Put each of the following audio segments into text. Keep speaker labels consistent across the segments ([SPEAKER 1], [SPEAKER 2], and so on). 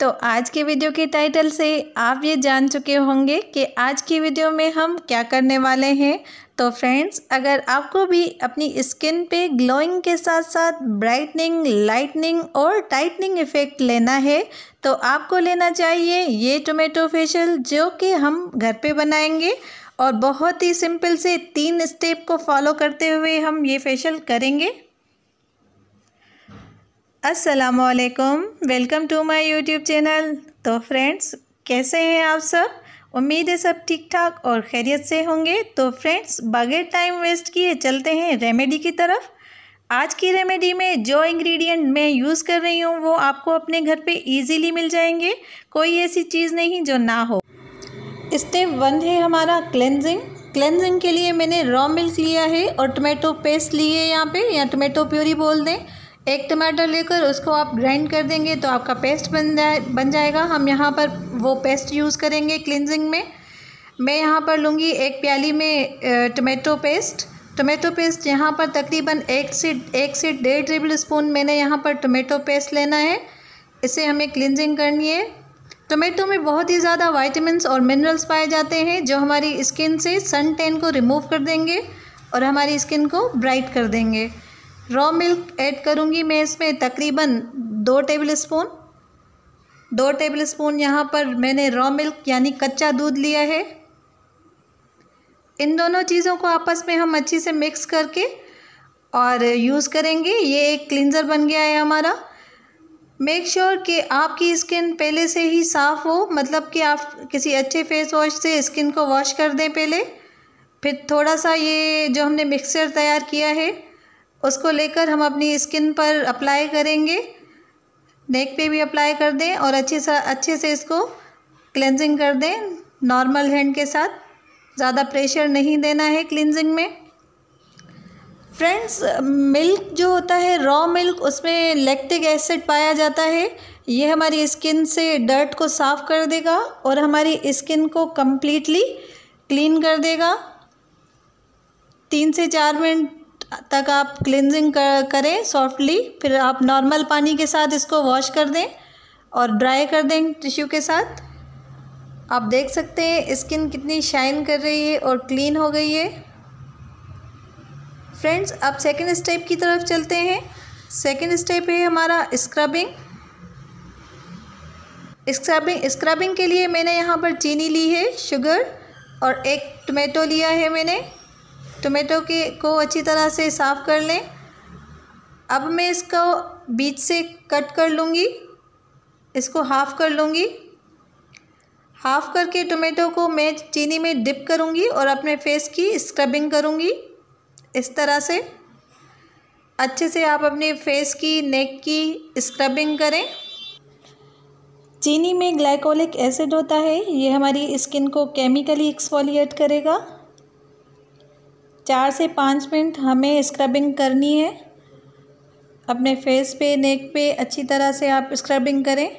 [SPEAKER 1] तो आज के वीडियो के टाइटल से आप ये जान चुके होंगे कि आज की वीडियो में हम क्या करने वाले हैं तो फ्रेंड्स अगर आपको भी अपनी स्किन पे ग्लोइंग के साथ साथ ब्राइटनिंग लाइटनिंग और टाइटनिंग इफ़ेक्ट लेना है तो आपको लेना चाहिए ये टोमेटो फेशियल जो कि हम घर पे बनाएंगे और बहुत ही सिंपल से तीन स्टेप को फॉलो करते हुए हम ये फेशियल करेंगे असलकम welcome to my YouTube channel तो फ्रेंड्स कैसे हैं आप सब उम्मीद है सब ठीक ठाक और खैरियत से होंगे तो फ्रेंड्स बगैर टाइम वेस्ट किए चलते हैं रेमेडी की तरफ आज की रेमेडी में जो इंग्रेडिएंट मैं यूज़ कर रही हूँ वो आपको अपने घर पे इजीली मिल जाएंगे कोई ऐसी चीज़ नहीं जो ना हो स्टेप वन है हमारा क्लेंजिंग क्लेंजिंग के लिए मैंने रॉ मिल्क लिया है और टोमेटो पेस्ट लिए यहाँ पर या टमेटो प्योरी बोल दें एक टमाटर लेकर उसको आप ग्राइंड कर देंगे तो आपका पेस्ट बन जाए बन जाएगा हम यहाँ पर वो पेस्ट यूज़ करेंगे क्लिनजिंग में मैं यहाँ पर लूँगी एक प्याली में टमेटो पेस्ट टमेटो पेस्ट यहाँ पर तकरीबन एक से एक से डेढ़ टेबल स्पून मैंने यहाँ पर टमेटो पेस्ट लेना है इसे हमें क्लिनजिंग करनी है टोमेटो में बहुत ही ज़्यादा वाइटमिनस और मिनरल्स पाए जाते हैं जो हमारी स्किन से सन टेन को रिमूव कर देंगे और हमारी स्किन को ब्राइट कर देंगे रॉ मिल्क ऐड करूँगी मैं इसमें तकरीबन दो टेबल स्पून दो टेबल स्पून यहाँ पर मैंने रॉ मिल्क यानी कच्चा दूध लिया है इन दोनों चीज़ों को आपस में हम अच्छे से मिक्स करके और यूज़ करेंगे ये एक क्लिनज़र बन गया है हमारा मेक श्योर sure कि आपकी स्किन पहले से ही साफ़ हो मतलब कि आप किसी अच्छे फेस वॉश से स्किन को वॉश कर दें पहले फिर थोड़ा सा ये जो हमने मिक्सचर तैयार किया है उसको लेकर हम अपनी स्किन पर अप्लाई करेंगे नेक पे भी अप्लाई कर दें और अच्छे से अच्छे से इसको क्लेंजिंग कर दें नॉर्मल हैंड के साथ ज़्यादा प्रेशर नहीं देना है क्लिनजिंग में फ्रेंड्स मिल्क जो होता है रॉ मिल्क उसमें लैक्टिक एसिड पाया जाता है ये हमारी स्किन से डर्ट को साफ़ कर देगा और हमारी स्किन को कम्प्लीटली क्लीन कर देगा तीन से चार मिनट तक आप क्लिनजिंग कर, करें सॉफ्टली फिर आप नॉर्मल पानी के साथ इसको वॉश कर दें और ड्राई कर दें टिश्यू के साथ आप देख सकते हैं स्किन कितनी शाइन कर रही है और क्लीन हो गई है फ्रेंड्स अब सेकेंड स्टेप की तरफ चलते हैं सेकेंड स्टेप है हमारा स्क्रबिंग स्क्रबिंग स्क्रबिंग के लिए मैंने यहाँ पर चीनी ली है शुगर और एक टमेटो लिया है मैंने टोमेटो के को अच्छी तरह से साफ़ कर लें अब मैं इसको बीच से कट कर लूँगी इसको हाफ़ कर लूँगी हाफ़ करके टोमेटो को मैं चीनी में डिप करूँगी और अपने फेस की स्क्रबिंग करूँगी इस तरह से अच्छे से आप अपने फेस की नेक की स्क्रबिंग करें चीनी में ग्लाइकोलिक एसिड होता है ये हमारी स्किन को केमिकली एक्सफोलिएट करेगा चार से पाँच मिनट हमें स्क्रबिंग करनी है अपने फेस पे नेक पे अच्छी तरह से आप स्क्रबिंग करें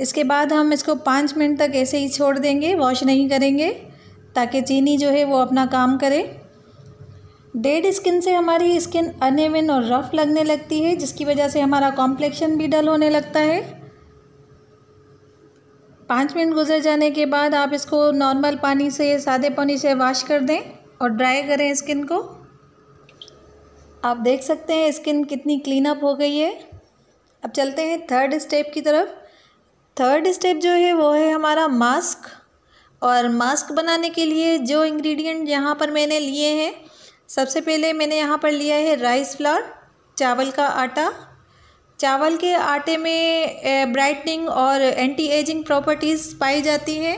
[SPEAKER 1] इसके बाद हम इसको पाँच मिनट तक ऐसे ही छोड़ देंगे वॉश नहीं करेंगे ताकि चीनी जो है वो अपना काम करे डेड स्किन से हमारी स्किन अनएवन और रफ़ लगने लगती है जिसकी वजह से हमारा कॉम्प्लेक्शन भी डल होने लगता है पाँच मिनट गुजर जाने के बाद आप इसको नॉर्मल पानी से सादे पानी से वॉश कर दें और ड्राई करें स्किन को आप देख सकते हैं स्किन कितनी क्लीन अप हो गई है अब चलते हैं थर्ड स्टेप की तरफ थर्ड स्टेप जो है वो है हमारा मास्क और मास्क बनाने के लिए जो इंग्रेडिएंट यहाँ पर मैंने लिए हैं सबसे पहले मैंने यहाँ पर लिया है राइस फ्लावर चावल का आटा चावल के आटे में ब्राइटनिंग और एंटी एजिंग प्रॉपर्टीज़ पाई जाती हैं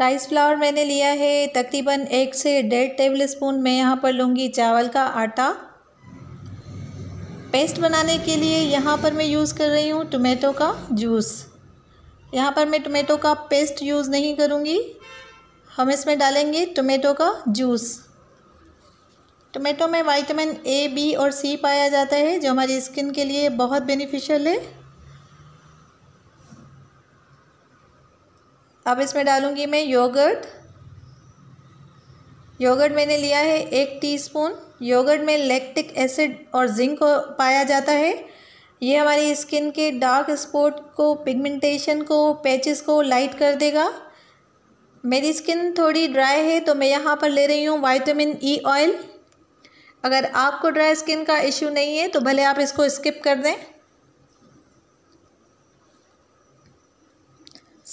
[SPEAKER 1] राइस फ्लावर मैंने लिया है तकरीबन एक से डेढ़ टेबल स्पून मैं यहाँ पर लूँगी चावल का आटा पेस्ट बनाने के लिए यहाँ पर मैं यूज़ कर रही हूँ टोमेटो का जूस यहाँ पर मैं टोमेटो का पेस्ट यूज़ नहीं करूँगी हम इसमें डालेंगे टोमेटो का जूस टोमेटो में वाइटामिन ए बी और सी पाया जाता है जो हमारी स्किन के लिए बहुत बेनिफिशियल है अब इसमें डालूँगी मैं योगर्ट योगर्ट मैंने लिया है एक टीस्पून योगर्ट में लैक्टिक एसिड और जिंक पाया जाता है ये हमारी स्किन के डार्क स्पॉट को पिगमेंटेशन को पैचेस को लाइट कर देगा मेरी स्किन थोड़ी ड्राई है तो मैं यहाँ पर ले रही हूँ वाइटामिन ई ऑयल अगर आपको ड्राई स्किन का इश्यू नहीं है तो भले आप इसको स्किप कर दें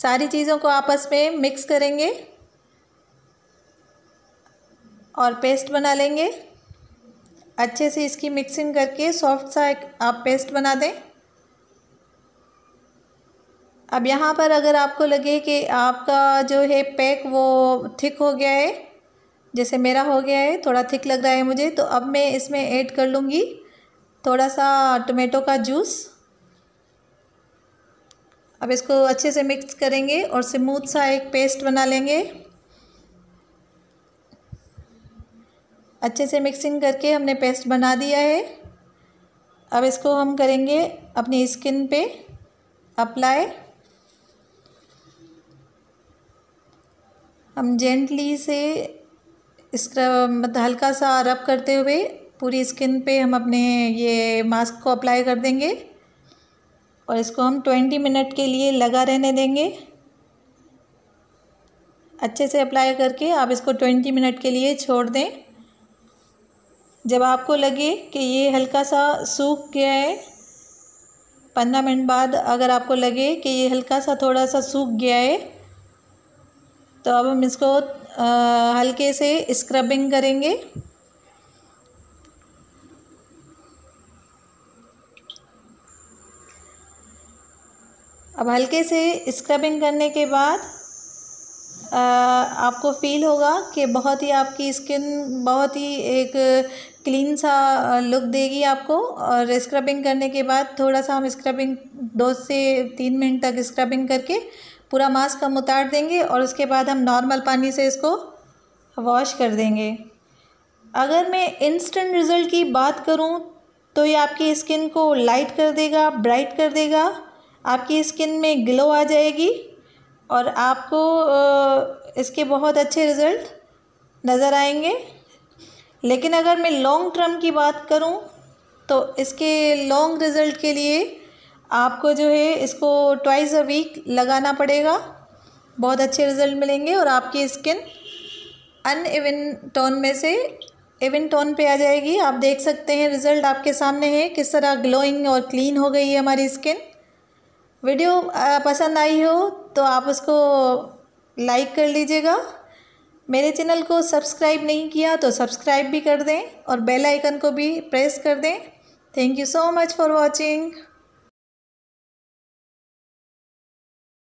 [SPEAKER 1] सारी चीज़ों को आपस में मिक्स करेंगे और पेस्ट बना लेंगे अच्छे से इसकी मिक्सिंग करके सॉफ्ट सा एक आप पेस्ट बना दें अब यहाँ पर अगर आपको लगे कि आपका जो है पैक वो थिक हो गया है जैसे मेरा हो गया है थोड़ा थिक लग रहा है मुझे तो अब मैं इसमें ऐड कर लूँगी थोड़ा सा टोमेटो का जूस अब इसको अच्छे से मिक्स करेंगे और स्मूथ सा एक पेस्ट बना लेंगे अच्छे से मिक्सिंग करके हमने पेस्ट बना दिया है अब इसको हम करेंगे अपनी स्किन पे अप्लाई हम जेंटली से इसका मतलब हल्का सा रब करते हुए पूरी स्किन पे हम अपने ये मास्क को अप्लाई कर देंगे और इसको हम ट्वेंटी मिनट के लिए लगा रहने देंगे अच्छे से अप्लाई करके आप इसको ट्वेंटी मिनट के लिए छोड़ दें जब आपको लगे कि ये हल्का सा सूख गया है पंद्रह मिनट बाद अगर आपको लगे कि ये हल्का सा थोड़ा सा सूख गया है तो अब हम इसको आ, हल्के से स्क्रबिंग करेंगे अब हल्के से स्क्रबिंग करने के बाद आ, आपको फील होगा कि बहुत ही आपकी स्किन बहुत ही एक क्लीन सा लुक देगी आपको और स्क्रबिंग करने के बाद थोड़ा सा हम स्क्रबिंग दो से तीन मिनट तक स्क्रबिंग करके पूरा मास्क हम उतार देंगे और उसके बाद हम नॉर्मल पानी से इसको वॉश कर देंगे अगर मैं इंस्टेंट रिज़ल्ट की बात करूं तो ये आपकी स्किन को लाइट कर देगा ब्राइट कर देगा आपकी स्किन में ग्लो आ जाएगी और आपको इसके बहुत अच्छे रिज़ल्ट नज़र आएंगे लेकिन अगर मैं लॉन्ग टर्म की बात करूं तो इसके लॉन्ग रिज़ल्ट के लिए आपको जो है इसको ट्वाइस अ वीक लगाना पड़ेगा बहुत अच्छे रिज़ल्ट मिलेंगे और आपकी स्किन अन इवन टोन में से इवन टोन पे आ जाएगी आप देख सकते हैं रिज़ल्ट आपके सामने है किस तरह ग्लोइंग और क्लीन हो गई है हमारी स्किन वीडियो पसंद आई हो तो आप उसको लाइक कर लीजिएगा मेरे चैनल को सब्सक्राइब नहीं किया तो सब्सक्राइब भी कर दें और बेल आइकन को भी प्रेस कर दें thank you so much for watching